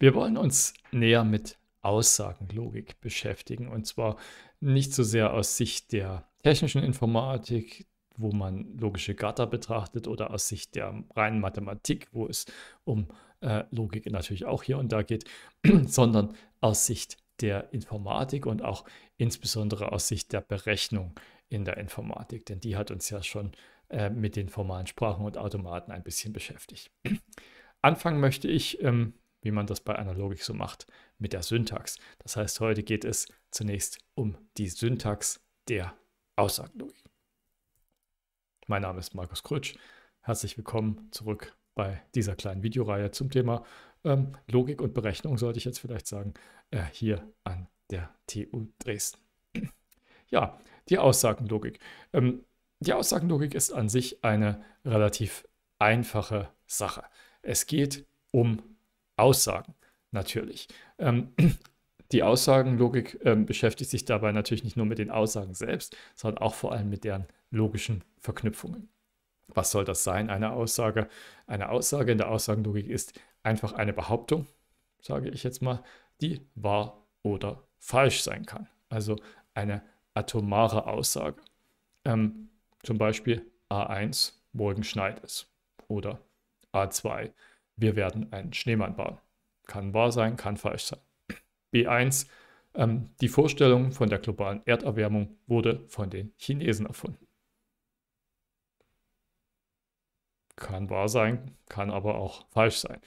Wir wollen uns näher mit Aussagenlogik beschäftigen und zwar nicht so sehr aus Sicht der technischen Informatik, wo man logische Gatter betrachtet oder aus Sicht der reinen Mathematik, wo es um äh, Logik natürlich auch hier und da geht, sondern aus Sicht der Informatik und auch insbesondere aus Sicht der Berechnung in der Informatik, denn die hat uns ja schon äh, mit den formalen Sprachen und Automaten ein bisschen beschäftigt. Anfangen möchte ich ähm, wie man das bei einer Logik so macht, mit der Syntax. Das heißt, heute geht es zunächst um die Syntax der Aussagenlogik. Mein Name ist Markus Krötsch. Herzlich willkommen zurück bei dieser kleinen Videoreihe zum Thema ähm, Logik und Berechnung, sollte ich jetzt vielleicht sagen, äh, hier an der TU Dresden. ja, die Aussagenlogik. Ähm, die Aussagenlogik ist an sich eine relativ einfache Sache. Es geht um Aussagen natürlich. Ähm, die Aussagenlogik ähm, beschäftigt sich dabei natürlich nicht nur mit den Aussagen selbst, sondern auch vor allem mit deren logischen Verknüpfungen. Was soll das sein, eine Aussage? Eine Aussage in der Aussagenlogik ist einfach eine Behauptung, sage ich jetzt mal, die wahr oder falsch sein kann. Also eine atomare Aussage. Ähm, zum Beispiel A1, morgen schneit es. Oder A2, wir werden einen Schneemann bauen. Kann wahr sein, kann falsch sein. B1, ähm, die Vorstellung von der globalen Erderwärmung wurde von den Chinesen erfunden. Kann wahr sein, kann aber auch falsch sein.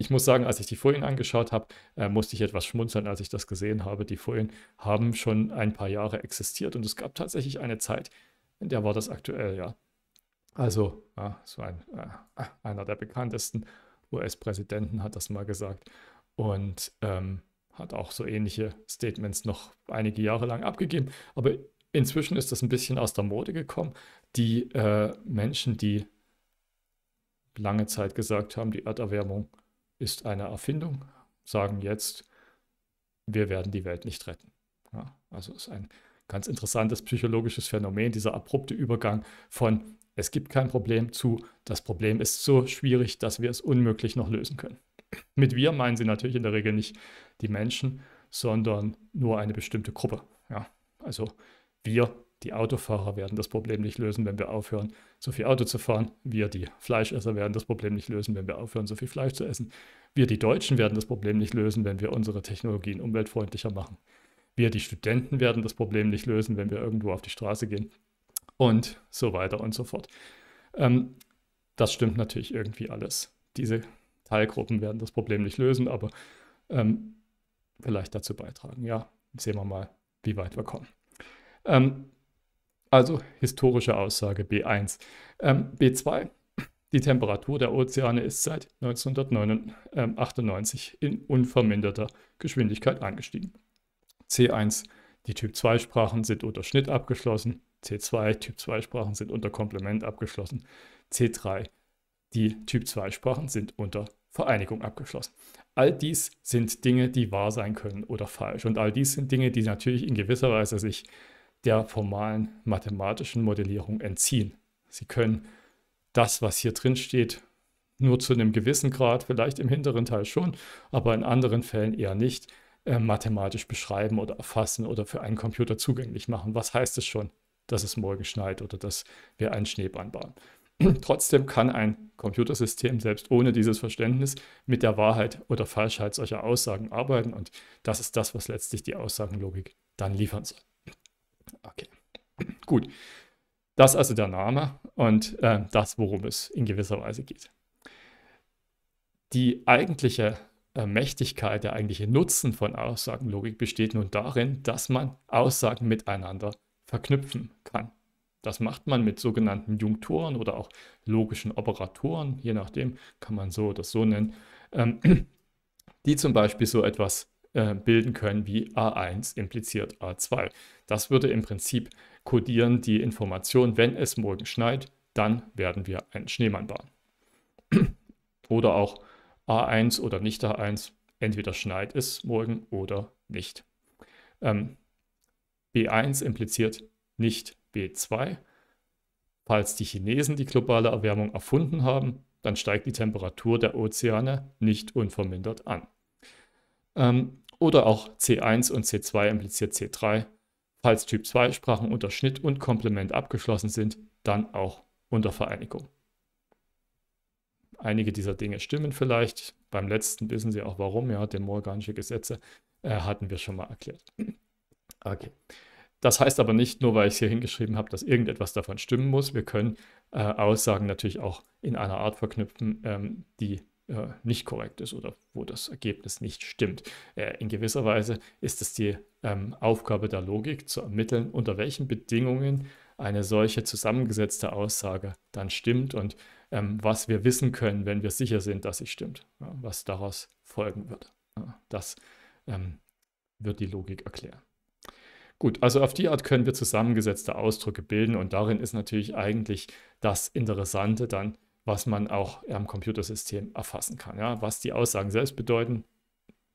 Ich muss sagen, als ich die Folien angeschaut habe, äh, musste ich etwas schmunzeln, als ich das gesehen habe. Die Folien haben schon ein paar Jahre existiert und es gab tatsächlich eine Zeit, in der war das aktuell, ja. Also ja, so ein, äh, einer der bekanntesten US-Präsidenten hat das mal gesagt und ähm, hat auch so ähnliche Statements noch einige Jahre lang abgegeben. Aber inzwischen ist das ein bisschen aus der Mode gekommen. Die äh, Menschen, die lange Zeit gesagt haben, die Erderwärmung ist eine Erfindung, sagen jetzt, wir werden die Welt nicht retten. Ja, also ist ein ganz interessantes psychologisches Phänomen, dieser abrupte Übergang von es gibt kein Problem zu, das Problem ist so schwierig, dass wir es unmöglich noch lösen können. Mit wir meinen sie natürlich in der Regel nicht die Menschen, sondern nur eine bestimmte Gruppe. Ja, also wir, die Autofahrer, werden das Problem nicht lösen, wenn wir aufhören, so viel Auto zu fahren. Wir, die Fleischesser, werden das Problem nicht lösen, wenn wir aufhören, so viel Fleisch zu essen. Wir, die Deutschen, werden das Problem nicht lösen, wenn wir unsere Technologien umweltfreundlicher machen. Wir, die Studenten, werden das Problem nicht lösen, wenn wir irgendwo auf die Straße gehen und so weiter und so fort. Ähm, das stimmt natürlich irgendwie alles. Diese Teilgruppen werden das Problem nicht lösen, aber ähm, vielleicht dazu beitragen. Ja, sehen wir mal, wie weit wir kommen. Ähm, also historische Aussage B1. Ähm, B2. Die Temperatur der Ozeane ist seit 1998 in unverminderter Geschwindigkeit angestiegen. C1. Die Typ-2-Sprachen sind unter Schnitt abgeschlossen. C2 Typ 2 Sprachen sind unter Komplement abgeschlossen. C3 die Typ 2 Sprachen sind unter Vereinigung abgeschlossen. All dies sind Dinge, die wahr sein können oder falsch. Und all dies sind Dinge, die natürlich in gewisser Weise sich der formalen mathematischen Modellierung entziehen. Sie können das, was hier drin steht, nur zu einem gewissen Grad, vielleicht im hinteren Teil schon, aber in anderen Fällen eher nicht, äh, mathematisch beschreiben oder erfassen oder für einen Computer zugänglich machen. Was heißt es schon? dass es morgen schneit oder dass wir einen Schneebahn bauen. Trotzdem kann ein Computersystem selbst ohne dieses Verständnis mit der Wahrheit oder Falschheit solcher Aussagen arbeiten und das ist das, was letztlich die Aussagenlogik dann liefern soll. Okay, gut. Das also der Name und äh, das, worum es in gewisser Weise geht. Die eigentliche äh, Mächtigkeit, der eigentliche Nutzen von Aussagenlogik besteht nun darin, dass man Aussagen miteinander verknüpfen kann. Das macht man mit sogenannten Junktoren oder auch logischen Operatoren, je nachdem kann man so oder so nennen, ähm, die zum Beispiel so etwas äh, bilden können wie A1 impliziert A2. Das würde im Prinzip kodieren die Information, wenn es morgen schneit, dann werden wir einen Schneemann bauen. oder auch A1 oder nicht A1, entweder schneit es morgen oder nicht. Ähm, B1 impliziert nicht B2. Falls die Chinesen die globale Erwärmung erfunden haben, dann steigt die Temperatur der Ozeane nicht unvermindert an. Ähm, oder auch C1 und C2 impliziert C3. Falls Typ 2 Sprachen unter Schnitt und Komplement abgeschlossen sind, dann auch unter Vereinigung. Einige dieser Dinge stimmen vielleicht. Beim letzten wissen Sie auch warum, ja, demorganische Gesetze äh, hatten wir schon mal erklärt. Okay. Das heißt aber nicht, nur weil ich es hier hingeschrieben habe, dass irgendetwas davon stimmen muss. Wir können äh, Aussagen natürlich auch in einer Art verknüpfen, ähm, die äh, nicht korrekt ist oder wo das Ergebnis nicht stimmt. Äh, in gewisser Weise ist es die ähm, Aufgabe der Logik zu ermitteln, unter welchen Bedingungen eine solche zusammengesetzte Aussage dann stimmt und ähm, was wir wissen können, wenn wir sicher sind, dass sie stimmt, ja, was daraus folgen wird. Ja, das ähm, wird die Logik erklären. Gut, also auf die Art können wir zusammengesetzte Ausdrücke bilden und darin ist natürlich eigentlich das Interessante dann, was man auch am Computersystem erfassen kann. Ja, was die Aussagen selbst bedeuten,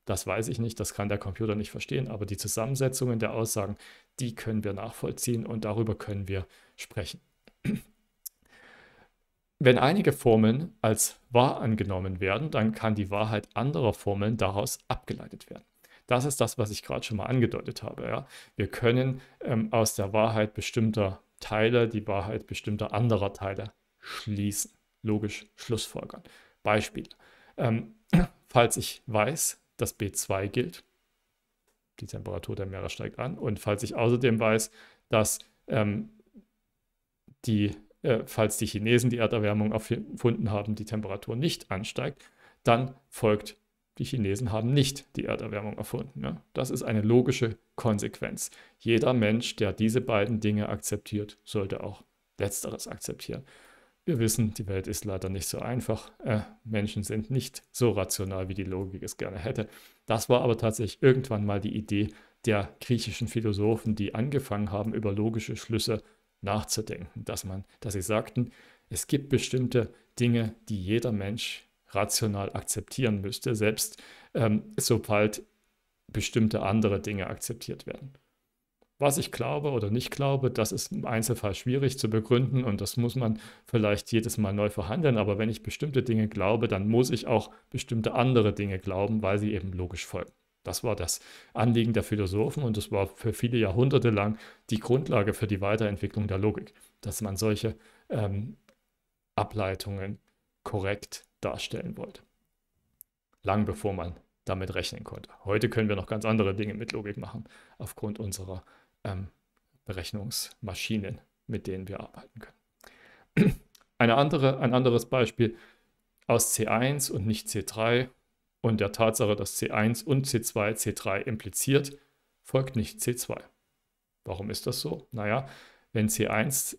das weiß ich nicht, das kann der Computer nicht verstehen, aber die Zusammensetzungen der Aussagen, die können wir nachvollziehen und darüber können wir sprechen. Wenn einige Formeln als wahr angenommen werden, dann kann die Wahrheit anderer Formeln daraus abgeleitet werden. Das ist das, was ich gerade schon mal angedeutet habe. Ja? Wir können ähm, aus der Wahrheit bestimmter Teile die Wahrheit bestimmter anderer Teile schließen, logisch schlussfolgern. Beispiel. Ähm, falls ich weiß, dass B2 gilt, die Temperatur der Meere steigt an, und falls ich außerdem weiß, dass ähm, die, äh, falls die Chinesen die Erderwärmung erfunden haben, die Temperatur nicht ansteigt, dann folgt die Chinesen haben nicht die Erderwärmung erfunden. Ja? Das ist eine logische Konsequenz. Jeder Mensch, der diese beiden Dinge akzeptiert, sollte auch letzteres akzeptieren. Wir wissen, die Welt ist leider nicht so einfach. Äh, Menschen sind nicht so rational, wie die Logik es gerne hätte. Das war aber tatsächlich irgendwann mal die Idee der griechischen Philosophen, die angefangen haben, über logische Schlüsse nachzudenken, dass man, dass sie sagten, es gibt bestimmte Dinge, die jeder Mensch rational akzeptieren müsste, selbst ähm, sobald bestimmte andere Dinge akzeptiert werden. Was ich glaube oder nicht glaube, das ist im Einzelfall schwierig zu begründen und das muss man vielleicht jedes Mal neu verhandeln. Aber wenn ich bestimmte Dinge glaube, dann muss ich auch bestimmte andere Dinge glauben, weil sie eben logisch folgen. Das war das Anliegen der Philosophen und das war für viele Jahrhunderte lang die Grundlage für die Weiterentwicklung der Logik, dass man solche ähm, Ableitungen korrekt darstellen wollte. Lang bevor man damit rechnen konnte. Heute können wir noch ganz andere Dinge mit Logik machen, aufgrund unserer ähm, Berechnungsmaschinen, mit denen wir arbeiten können. Eine andere, ein anderes Beispiel aus C1 und nicht C3 und der Tatsache, dass C1 und C2 C3 impliziert, folgt nicht C2. Warum ist das so? Naja, wenn C1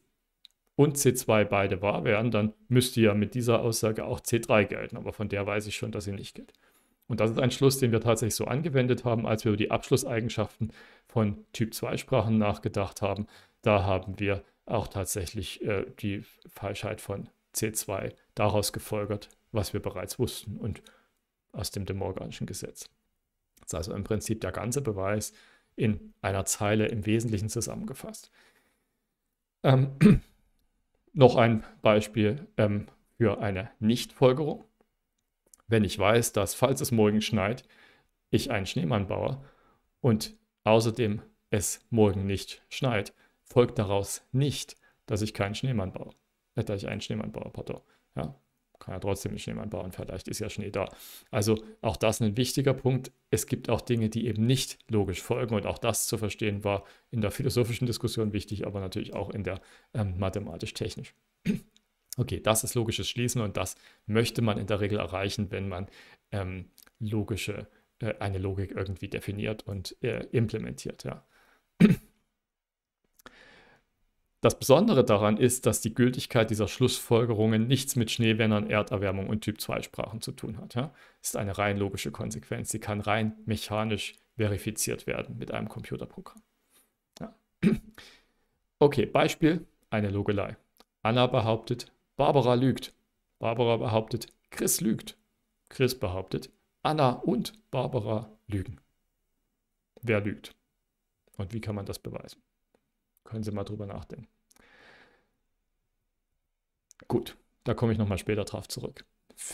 und C2 beide wahr wären, dann müsste ja mit dieser Aussage auch C3 gelten, aber von der weiß ich schon, dass sie nicht gilt. Und das ist ein Schluss, den wir tatsächlich so angewendet haben, als wir über die Abschlusseigenschaften von Typ-2-Sprachen nachgedacht haben. Da haben wir auch tatsächlich äh, die Falschheit von C2 daraus gefolgert, was wir bereits wussten und aus dem De Morganischen Gesetz. Das ist also im Prinzip der ganze Beweis in einer Zeile im Wesentlichen zusammengefasst. Ähm, noch ein Beispiel ähm, für eine Nichtfolgerung. Wenn ich weiß, dass falls es morgen schneit, ich einen Schneemann baue und außerdem es morgen nicht schneit, folgt daraus nicht, dass ich keinen Schneemann baue. Äh, dass ich einen Schneemann baue, pardon. Ja, kann ja trotzdem nicht jemand bauen, vielleicht ist ja Schnee da. Also auch das ein wichtiger Punkt. Es gibt auch Dinge, die eben nicht logisch folgen und auch das zu verstehen war in der philosophischen Diskussion wichtig, aber natürlich auch in der ähm, mathematisch-technisch. Okay, das ist logisches Schließen und das möchte man in der Regel erreichen, wenn man ähm, logische, äh, eine Logik irgendwie definiert und äh, implementiert. Ja. Das Besondere daran ist, dass die Gültigkeit dieser Schlussfolgerungen nichts mit Schneewändern, Erderwärmung und Typ-2-Sprachen zu tun hat. Ja? Ist eine rein logische Konsequenz. Sie kann rein mechanisch verifiziert werden mit einem Computerprogramm. Ja. Okay, Beispiel, eine Logelei. Anna behauptet, Barbara lügt. Barbara behauptet, Chris lügt. Chris behauptet, Anna und Barbara lügen. Wer lügt? Und wie kann man das beweisen? Können Sie mal drüber nachdenken. Gut, da komme ich nochmal später drauf zurück.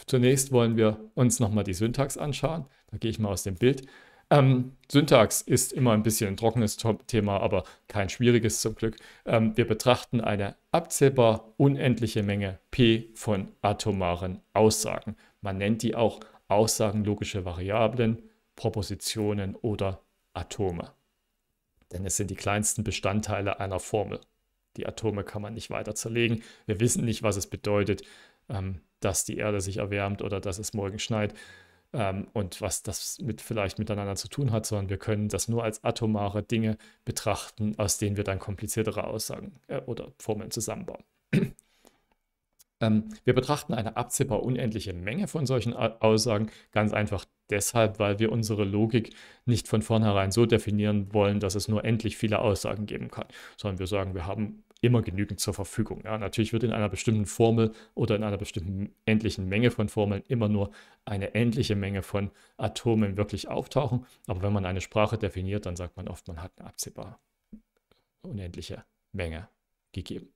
Zunächst wollen wir uns nochmal die Syntax anschauen. Da gehe ich mal aus dem Bild. Ähm, Syntax ist immer ein bisschen ein trockenes Thema, aber kein schwieriges zum Glück. Ähm, wir betrachten eine abzählbar unendliche Menge P von atomaren Aussagen. Man nennt die auch aussagenlogische Variablen, Propositionen oder Atome. Denn es sind die kleinsten Bestandteile einer Formel. Die Atome kann man nicht weiter zerlegen. Wir wissen nicht, was es bedeutet, ähm, dass die Erde sich erwärmt oder dass es morgen schneit ähm, und was das mit, vielleicht miteinander zu tun hat, sondern wir können das nur als atomare Dinge betrachten, aus denen wir dann kompliziertere Aussagen äh, oder Formeln zusammenbauen. ähm, wir betrachten eine absehbar unendliche Menge von solchen A Aussagen ganz einfach deshalb, weil wir unsere Logik nicht von vornherein so definieren wollen, dass es nur endlich viele Aussagen geben kann, sondern wir sagen, wir haben immer genügend zur Verfügung. Ja, natürlich wird in einer bestimmten Formel oder in einer bestimmten endlichen Menge von Formeln immer nur eine endliche Menge von Atomen wirklich auftauchen. Aber wenn man eine Sprache definiert, dann sagt man oft, man hat eine absehbar unendliche Menge gegeben.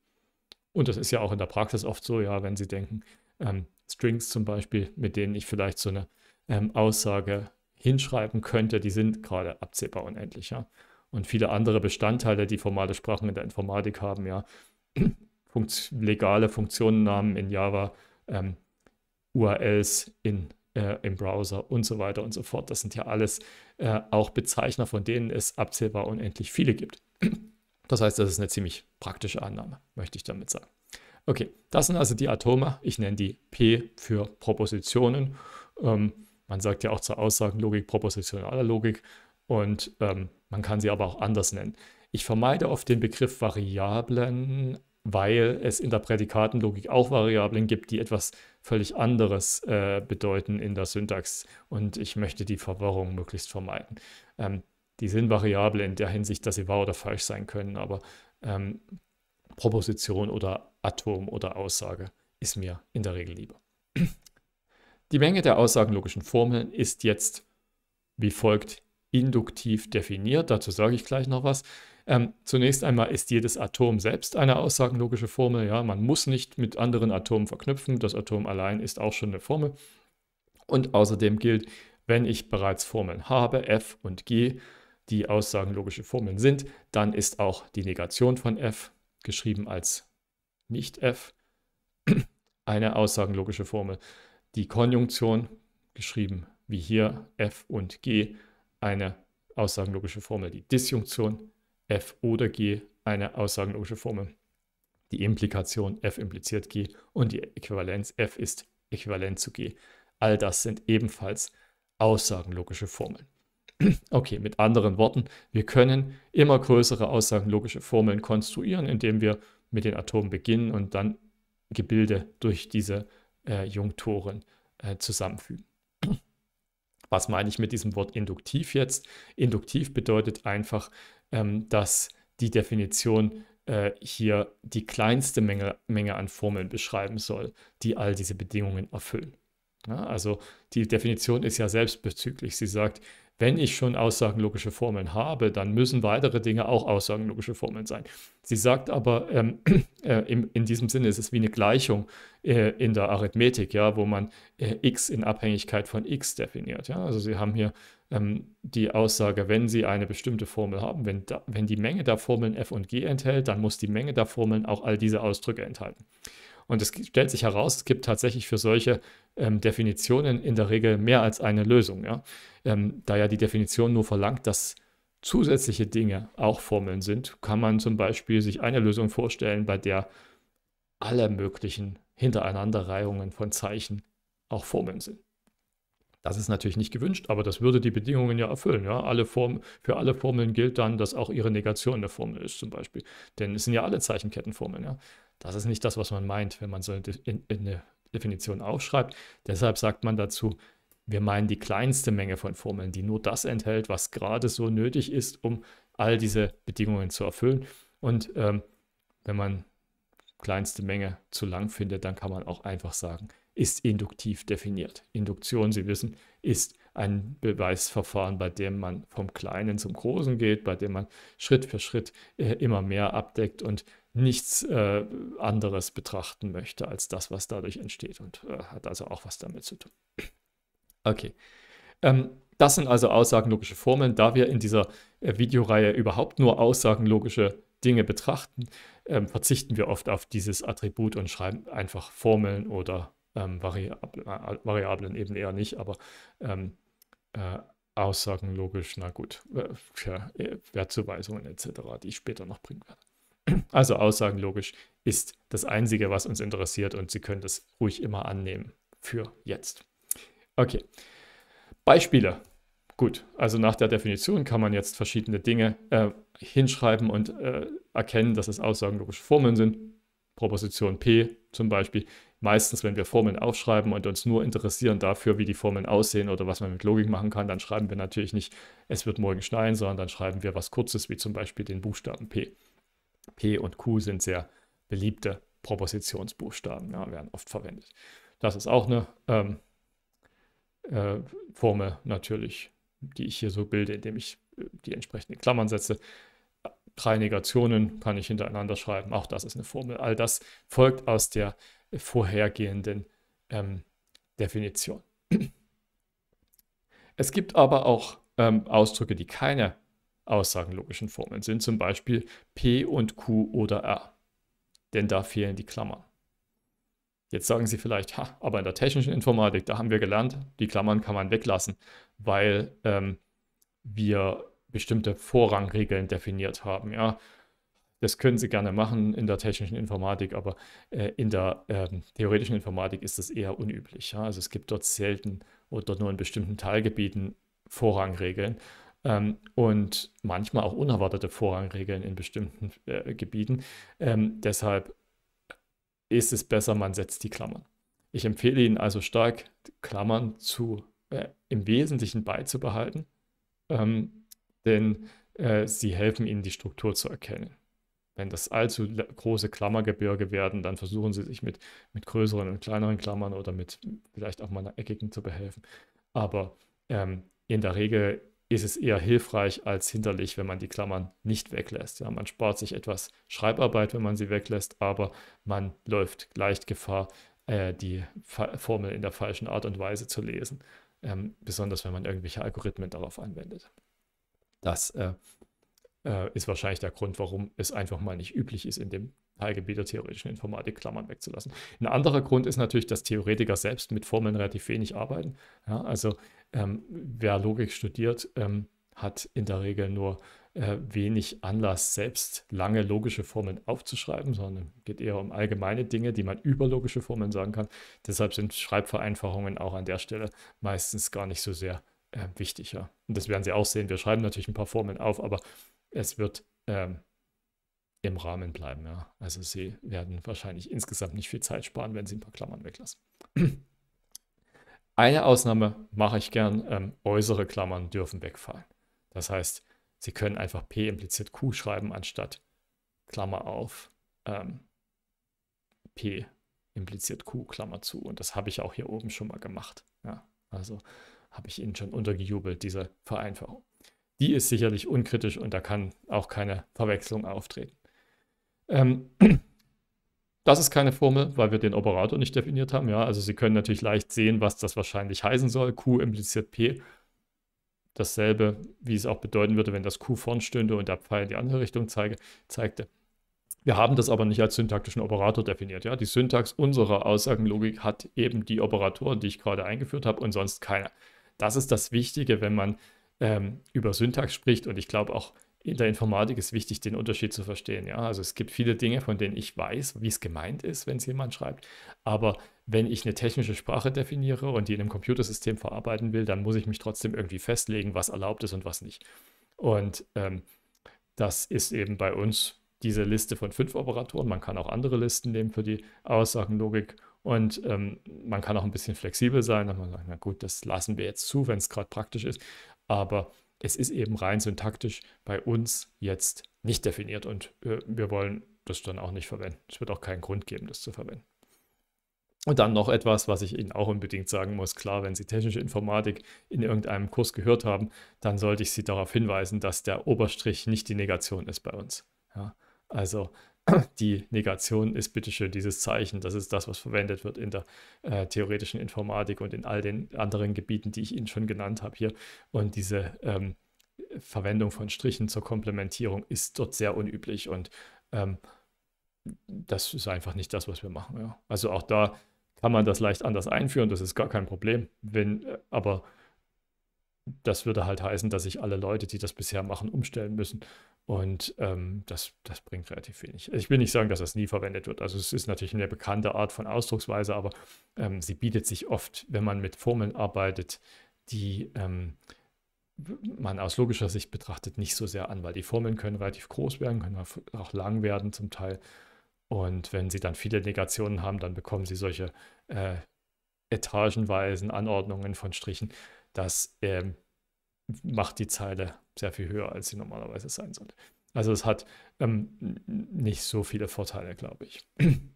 Und das ist ja auch in der Praxis oft so, ja, wenn Sie denken, ähm, Strings zum Beispiel, mit denen ich vielleicht so eine ähm, Aussage hinschreiben könnte, die sind gerade absehbar unendlich, ja. Und viele andere Bestandteile, die formale Sprachen in der Informatik haben, ja, Funkt legale Funktionennamen in Java, ähm, URLs in, äh, im Browser und so weiter und so fort. Das sind ja alles äh, auch Bezeichner, von denen es abzählbar unendlich viele gibt. Das heißt, das ist eine ziemlich praktische Annahme, möchte ich damit sagen. Okay, das sind also die Atome. Ich nenne die P für Propositionen. Ähm, man sagt ja auch zur Aussagenlogik propositionaler Logik und ähm, man kann sie aber auch anders nennen. Ich vermeide oft den Begriff Variablen, weil es in der Prädikatenlogik auch Variablen gibt, die etwas völlig anderes äh, bedeuten in der Syntax und ich möchte die Verwirrung möglichst vermeiden. Ähm, die sind variabel in der Hinsicht, dass sie wahr oder falsch sein können, aber ähm, Proposition oder Atom oder Aussage ist mir in der Regel lieber. Die Menge der aussagenlogischen Formeln ist jetzt wie folgt induktiv definiert. Dazu sage ich gleich noch was. Ähm, zunächst einmal ist jedes Atom selbst eine aussagenlogische Formel. Ja, man muss nicht mit anderen Atomen verknüpfen. Das Atom allein ist auch schon eine Formel. Und außerdem gilt, wenn ich bereits Formeln habe, f und g, die aussagenlogische Formeln sind, dann ist auch die Negation von f, geschrieben als nicht f, eine aussagenlogische Formel die Konjunktion, geschrieben wie hier F und G, eine aussagenlogische Formel. Die Disjunktion F oder G, eine aussagenlogische Formel. Die Implikation F impliziert G und die Äquivalenz F ist äquivalent zu G. All das sind ebenfalls aussagenlogische Formeln. Okay, mit anderen Worten, wir können immer größere aussagenlogische Formeln konstruieren, indem wir mit den Atomen beginnen und dann Gebilde durch diese äh, Jungtoren äh, zusammenfügen. Was meine ich mit diesem Wort induktiv jetzt? Induktiv bedeutet einfach, ähm, dass die Definition äh, hier die kleinste Menge, Menge an Formeln beschreiben soll, die all diese Bedingungen erfüllen. Ja, also die Definition ist ja selbstbezüglich. Sie sagt, wenn ich schon aussagenlogische Formeln habe, dann müssen weitere Dinge auch aussagenlogische Formeln sein. Sie sagt aber, ähm, äh, in, in, diesem Sinne ist es wie eine Gleichung äh, in der Arithmetik, ja, wo man äh, x in Abhängigkeit von x definiert. Ja? Also Sie haben hier ähm, die Aussage, wenn Sie eine bestimmte Formel haben, wenn, da, wenn die Menge der Formeln f und g enthält, dann muss die Menge der Formeln auch all diese Ausdrücke enthalten. Und es stellt sich heraus, es gibt tatsächlich für solche ähm, Definitionen in der Regel mehr als eine Lösung, ja? Ähm, da ja die Definition nur verlangt, dass zusätzliche Dinge auch Formeln sind, kann man zum Beispiel sich eine Lösung vorstellen, bei der alle möglichen Hintereinanderreihungen von Zeichen auch Formeln sind. Das ist natürlich nicht gewünscht, aber das würde die Bedingungen ja erfüllen. Ja? Alle Form, für alle Formeln gilt dann, dass auch ihre Negation eine Formel ist, zum Beispiel. Denn es sind ja alle Zeichenkettenformeln. Ja? Das ist nicht das, was man meint, wenn man so eine Definition aufschreibt. Deshalb sagt man dazu, wir meinen die kleinste Menge von Formeln, die nur das enthält, was gerade so nötig ist, um all diese Bedingungen zu erfüllen. Und ähm, wenn man kleinste Menge zu lang findet, dann kann man auch einfach sagen, ist induktiv definiert. Induktion, Sie wissen, ist ein Beweisverfahren, bei dem man vom Kleinen zum Großen geht, bei dem man Schritt für Schritt äh, immer mehr abdeckt und nichts äh, anderes betrachten möchte als das, was dadurch entsteht und äh, hat also auch was damit zu tun. Okay. Ähm, das sind also aussagenlogische Formeln. Da wir in dieser äh, Videoreihe überhaupt nur aussagenlogische Dinge betrachten, ähm, verzichten wir oft auf dieses Attribut und schreiben einfach Formeln oder ähm, Variablen, äh, Variablen eben eher nicht, aber ähm, äh, Aussagen logisch, na gut, äh, ja, äh, Wertzuweisungen etc., die ich später noch bringen werde. Also Aussagen logisch ist das Einzige, was uns interessiert und Sie können das ruhig immer annehmen für jetzt. Okay, Beispiele. Gut, also nach der Definition kann man jetzt verschiedene Dinge äh, hinschreiben und äh, erkennen, dass es aussagenlogische Formeln sind. Proposition P zum Beispiel meistens, wenn wir Formeln aufschreiben und uns nur interessieren dafür, wie die Formeln aussehen oder was man mit Logik machen kann, dann schreiben wir natürlich nicht, es wird morgen schneien, sondern dann schreiben wir was Kurzes, wie zum Beispiel den Buchstaben P. P und Q sind sehr beliebte Propositionsbuchstaben, ja, werden oft verwendet. Das ist auch eine ähm, äh, Formel natürlich, die ich hier so bilde, indem ich äh, die entsprechenden Klammern setze. Drei Negationen kann ich hintereinander schreiben. Auch das ist eine Formel. All das folgt aus der vorhergehenden ähm, Definition. Es gibt aber auch ähm, Ausdrücke, die keine aussagenlogischen Formeln sind, zum Beispiel P und Q oder R. Denn da fehlen die Klammern. Jetzt sagen Sie vielleicht, ha, aber in der technischen Informatik, da haben wir gelernt, die Klammern kann man weglassen, weil ähm, wir bestimmte Vorrangregeln definiert haben. Ja? Das können Sie gerne machen in der technischen Informatik, aber äh, in der äh, theoretischen Informatik ist das eher unüblich. Ja? Also es gibt dort selten oder nur in bestimmten Teilgebieten Vorrangregeln ähm, und manchmal auch unerwartete Vorrangregeln in bestimmten äh, Gebieten. Ähm, deshalb ist es besser, man setzt die Klammern. Ich empfehle Ihnen also stark, Klammern zu, äh, im Wesentlichen beizubehalten, ähm, denn äh, sie helfen Ihnen, die Struktur zu erkennen. Wenn das allzu große Klammergebirge werden, dann versuchen sie sich mit, mit größeren und kleineren Klammern oder mit vielleicht auch mal einer eckigen zu behelfen. Aber ähm, in der Regel ist es eher hilfreich als hinderlich, wenn man die Klammern nicht weglässt. Ja, man spart sich etwas Schreibarbeit, wenn man sie weglässt, aber man läuft leicht Gefahr, äh, die Fa Formel in der falschen Art und Weise zu lesen. Ähm, besonders wenn man irgendwelche Algorithmen darauf anwendet. Das äh, äh, ist wahrscheinlich der Grund, warum es einfach mal nicht üblich ist, in dem Teilgebiet der theoretischen Informatik Klammern wegzulassen. Ein anderer Grund ist natürlich, dass Theoretiker selbst mit Formeln relativ wenig arbeiten. Ja, also ähm, wer Logik studiert, ähm, hat in der Regel nur äh, wenig Anlass, selbst lange logische Formeln aufzuschreiben, sondern geht eher um allgemeine Dinge, die man über logische Formeln sagen kann. Deshalb sind Schreibvereinfachungen auch an der Stelle meistens gar nicht so sehr äh, wichtig. Ja. Und das werden Sie auch sehen. Wir schreiben natürlich ein paar Formeln auf, aber es wird ähm, im Rahmen bleiben. Ja. Also sie werden wahrscheinlich insgesamt nicht viel Zeit sparen, wenn sie ein paar Klammern weglassen. Eine Ausnahme mache ich gern, ähm, äußere Klammern dürfen wegfallen. Das heißt, Sie können einfach P implizit Q schreiben anstatt Klammer auf ähm, P impliziert Q, Klammer zu. Und das habe ich auch hier oben schon mal gemacht. Ja, also habe ich Ihnen schon untergejubelt, diese Vereinfachung die ist sicherlich unkritisch und da kann auch keine Verwechslung auftreten. Ähm, das ist keine Formel, weil wir den Operator nicht definiert haben. Ja, also Sie können natürlich leicht sehen, was das wahrscheinlich heißen soll. Q impliziert P. Dasselbe, wie es auch bedeuten würde, wenn das Q vorn stünde und der Pfeil in die andere Richtung zeige, zeigte. Wir haben das aber nicht als syntaktischen Operator definiert. Ja? Die Syntax unserer Aussagenlogik hat eben die Operatoren, die ich gerade eingeführt habe und sonst keine. Das ist das Wichtige, wenn man ähm, über Syntax spricht. Und ich glaube auch in der Informatik ist wichtig, den Unterschied zu verstehen. Ja, also es gibt viele Dinge, von denen ich weiß, wie es gemeint ist, wenn es jemand schreibt. Aber wenn ich eine technische Sprache definiere und die in einem Computersystem verarbeiten will, dann muss ich mich trotzdem irgendwie festlegen, was erlaubt ist und was nicht. Und ähm, das ist eben bei uns diese Liste von fünf Operatoren. Man kann auch andere Listen nehmen für die Aussagenlogik. Und ähm, man kann auch ein bisschen flexibel sein, dass man sagt, na gut, das lassen wir jetzt zu, wenn es gerade praktisch ist aber es ist eben rein syntaktisch bei uns jetzt nicht definiert und äh, wir wollen das dann auch nicht verwenden. Es wird auch keinen Grund geben, das zu verwenden. Und dann noch etwas, was ich Ihnen auch unbedingt sagen muss. Klar, wenn Sie technische Informatik in irgendeinem Kurs gehört haben, dann sollte ich Sie darauf hinweisen, dass der Oberstrich nicht die Negation ist bei uns. Ja, also die Negation ist bitteschön dieses Zeichen. Das ist das, was verwendet wird in der äh, theoretischen Informatik und in all den anderen Gebieten, die ich Ihnen schon genannt habe hier. Und diese ähm, Verwendung von Strichen zur Komplementierung ist dort sehr unüblich und ähm, das ist einfach nicht das, was wir machen. Ja. Also auch da kann man das leicht anders einführen, das ist gar kein Problem. Wenn, äh, aber das würde halt heißen, dass sich alle Leute, die das bisher machen, umstellen müssen. Und ähm, das, das bringt relativ wenig. Ich will nicht sagen, dass das nie verwendet wird. Also es ist natürlich eine bekannte Art von Ausdrucksweise, aber ähm, sie bietet sich oft, wenn man mit Formeln arbeitet, die ähm, man aus logischer Sicht betrachtet nicht so sehr an, weil die Formeln können relativ groß werden, können auch lang werden zum Teil. Und wenn sie dann viele Negationen haben, dann bekommen sie solche äh, etagenweisen Anordnungen von Strichen, das ähm, macht die Zeile sehr viel höher, als sie normalerweise sein sollte. Also es hat ähm, nicht so viele Vorteile, glaube ich.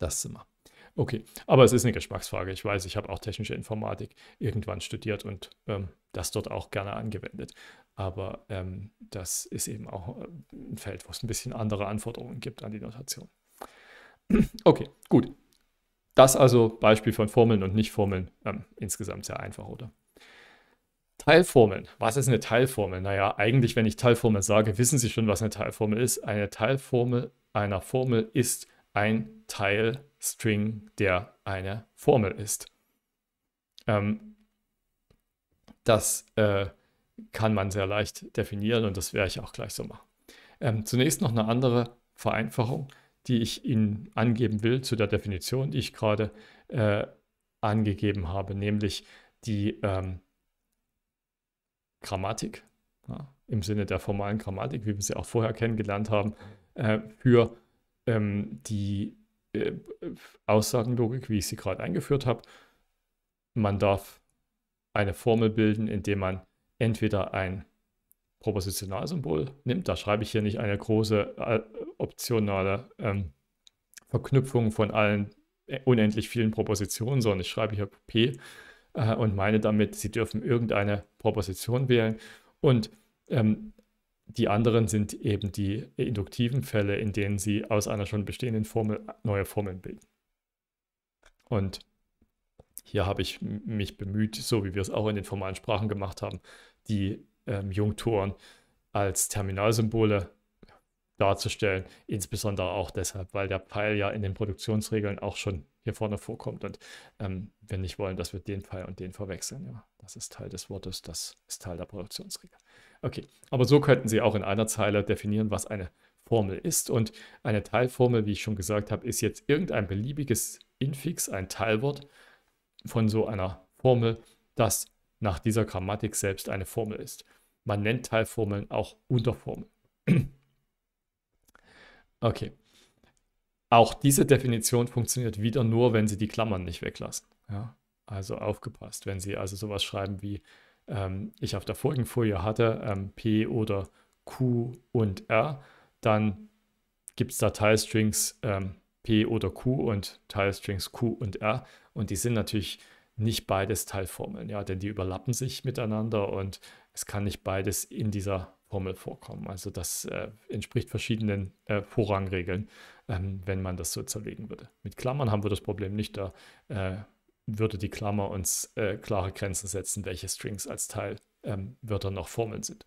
Das Zimmer. Okay, aber es ist eine Geschmacksfrage. Ich weiß, ich habe auch technische Informatik irgendwann studiert und ähm, das dort auch gerne angewendet. Aber ähm, das ist eben auch äh, ein Feld, wo es ein bisschen andere Anforderungen gibt an die Notation. okay, gut. Das also Beispiel von Formeln und Nicht-Formeln. Ähm, insgesamt sehr einfach, oder? Teilformeln. Was ist eine Teilformel? Naja, eigentlich, wenn ich Teilformel sage, wissen Sie schon, was eine Teilformel ist. Eine Teilformel einer Formel ist ein Teilstring, der eine Formel ist. Ähm, das äh, kann man sehr leicht definieren und das werde ich auch gleich so machen. Ähm, zunächst noch eine andere Vereinfachung, die ich Ihnen angeben will zu der Definition, die ich gerade äh, angegeben habe, nämlich die ähm, Grammatik, ja, im Sinne der formalen Grammatik, wie wir sie auch vorher kennengelernt haben, äh, für ähm, die äh, Aussagenlogik, wie ich sie gerade eingeführt habe. Man darf eine Formel bilden, indem man entweder ein Propositionalsymbol nimmt. Da schreibe ich hier nicht eine große äh, optionale ähm, Verknüpfung von allen äh, unendlich vielen Propositionen, sondern ich schreibe hier P äh, und meine damit, sie dürfen irgendeine Proposition wählen. Und ähm, die anderen sind eben die induktiven Fälle, in denen sie aus einer schon bestehenden Formel neue Formeln bilden. Und hier habe ich mich bemüht, so wie wir es auch in den formalen Sprachen gemacht haben, die ähm, Jungtoren als Terminalsymbole darzustellen. Insbesondere auch deshalb, weil der Pfeil ja in den Produktionsregeln auch schon hier vorne vorkommt. Und ähm, wir nicht wollen, dass wir den Pfeil und den verwechseln. Ja, das ist Teil des Wortes, das ist Teil der Produktionsregel. Okay, aber so könnten Sie auch in einer Zeile definieren, was eine Formel ist. Und eine Teilformel, wie ich schon gesagt habe, ist jetzt irgendein beliebiges Infix, ein Teilwort von so einer Formel, das nach dieser Grammatik selbst eine Formel ist. Man nennt Teilformeln auch Unterformeln. okay. Auch diese Definition funktioniert wieder nur, wenn Sie die Klammern nicht weglassen. Ja? Also aufgepasst, wenn Sie also sowas schreiben wie ähm, ich auf der vorigen Folie hatte, ähm, P oder Q und R, dann gibt es da Teilstrings ähm, P oder Q und Teilstrings Q und R und die sind natürlich nicht beides Teilformeln, ja, denn die überlappen sich miteinander und es kann nicht beides in dieser Formel vorkommen. Also das äh, entspricht verschiedenen äh, Vorrangregeln, ähm, wenn man das so zerlegen würde. Mit Klammern haben wir das Problem nicht, da äh, würde die Klammer uns äh, klare Grenzen setzen, welche Strings als Teil ähm, Wörter noch Formeln sind.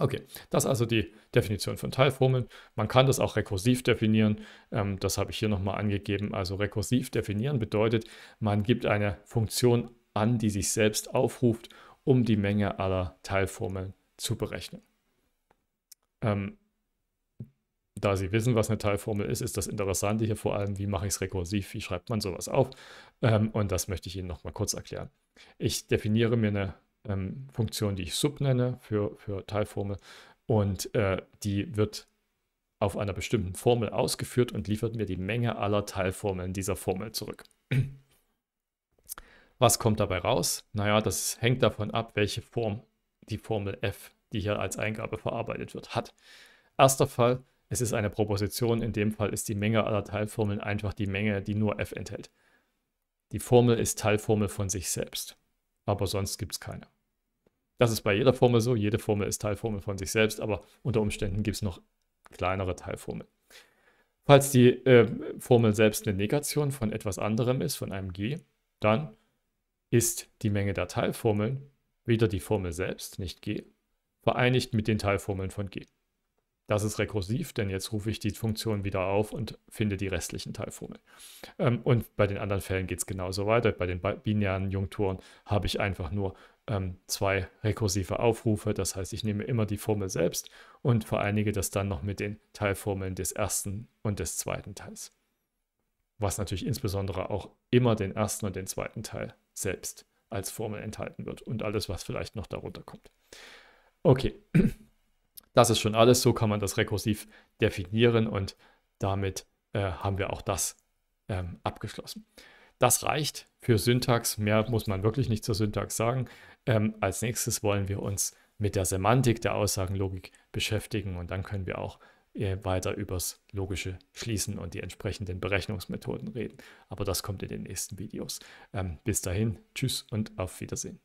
Okay, das ist also die Definition von Teilformeln. Man kann das auch rekursiv definieren. Ähm, das habe ich hier nochmal angegeben. Also rekursiv definieren bedeutet, man gibt eine Funktion an, die sich selbst aufruft, um die Menge aller Teilformeln zu berechnen. Ähm, da Sie wissen, was eine Teilformel ist, ist das Interessante hier vor allem, wie mache ich es rekursiv, wie schreibt man sowas auf. Ähm, und das möchte ich Ihnen nochmal kurz erklären. Ich definiere mir eine ähm, Funktion, die ich sub nenne für, für Teilformel und äh, die wird auf einer bestimmten Formel ausgeführt und liefert mir die Menge aller Teilformeln dieser Formel zurück. Was kommt dabei raus? Naja, das hängt davon ab, welche Form die Formel f, die hier als Eingabe verarbeitet wird, hat. Erster Fall, es ist eine Proposition, in dem Fall ist die Menge aller Teilformeln einfach die Menge, die nur f enthält. Die Formel ist Teilformel von sich selbst, aber sonst gibt es keine. Das ist bei jeder Formel so, jede Formel ist Teilformel von sich selbst, aber unter Umständen gibt es noch kleinere Teilformeln. Falls die äh, Formel selbst eine Negation von etwas anderem ist, von einem g, dann ist die Menge der Teilformeln wieder die Formel selbst, nicht g, vereinigt mit den Teilformeln von g. Das ist rekursiv, denn jetzt rufe ich die Funktion wieder auf und finde die restlichen Teilformeln. Ähm, und bei den anderen Fällen geht es genauso weiter. Bei den binären Junktoren habe ich einfach nur ähm, zwei rekursive Aufrufe. Das heißt, ich nehme immer die Formel selbst und vereinige das dann noch mit den Teilformeln des ersten und des zweiten Teils. Was natürlich insbesondere auch immer den ersten und den zweiten Teil selbst als Formel enthalten wird und alles, was vielleicht noch darunter kommt. Okay, das ist schon alles. So kann man das rekursiv definieren und damit äh, haben wir auch das ähm, abgeschlossen. Das reicht für Syntax. Mehr muss man wirklich nicht zur Syntax sagen. Ähm, als nächstes wollen wir uns mit der Semantik der Aussagenlogik beschäftigen und dann können wir auch äh, weiter übers logische Schließen und die entsprechenden Berechnungsmethoden reden. Aber das kommt in den nächsten Videos. Ähm, bis dahin, tschüss und auf Wiedersehen.